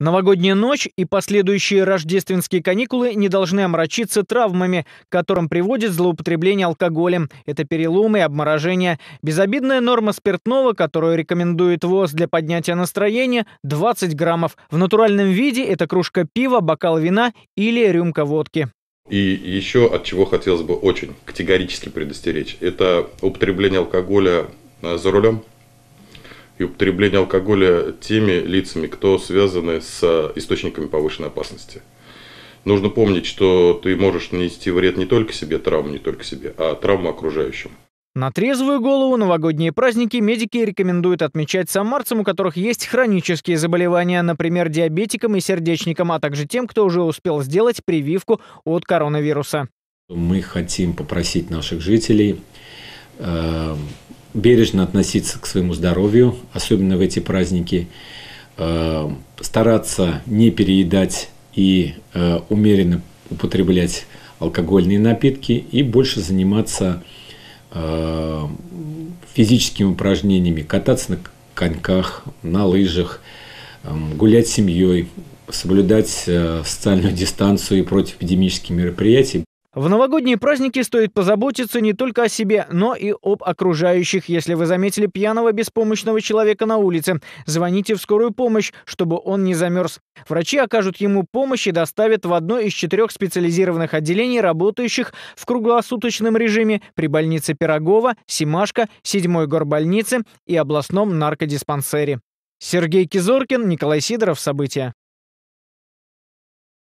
Новогодняя ночь и последующие рождественские каникулы не должны омрачиться травмами, к которым приводит злоупотребление алкоголем. Это переломы и обморожения. Безобидная норма спиртного, которую рекомендует ВОЗ для поднятия настроения – 20 граммов. В натуральном виде это кружка пива, бокал вина или рюмка водки. И еще от чего хотелось бы очень категорически предостеречь – это употребление алкоголя а, за рулем – и употребление алкоголя теми лицами, кто связаны с э, источниками повышенной опасности. Нужно помнить, что ты можешь нанести вред не только себе, травму не только себе, а травму окружающим. На трезвую голову новогодние праздники медики рекомендуют отмечать самарцам, у которых есть хронические заболевания, например, диабетикам и сердечникам, а также тем, кто уже успел сделать прививку от коронавируса. Мы хотим попросить наших жителей э бережно относиться к своему здоровью, особенно в эти праздники, э, стараться не переедать и э, умеренно употреблять алкогольные напитки и больше заниматься э, физическими упражнениями, кататься на коньках, на лыжах, гулять с семьей, соблюдать социальную дистанцию и противоэпидемические мероприятия. В новогодние праздники стоит позаботиться не только о себе, но и об окружающих. Если вы заметили пьяного беспомощного человека на улице, звоните в скорую помощь, чтобы он не замерз. Врачи окажут ему помощь и доставят в одно из четырех специализированных отделений, работающих в круглосуточном режиме при больнице Пирогова, Симашка, 7-й горбольнице и областном наркодиспансере. Сергей Кизоркин, Николай Сидоров. События.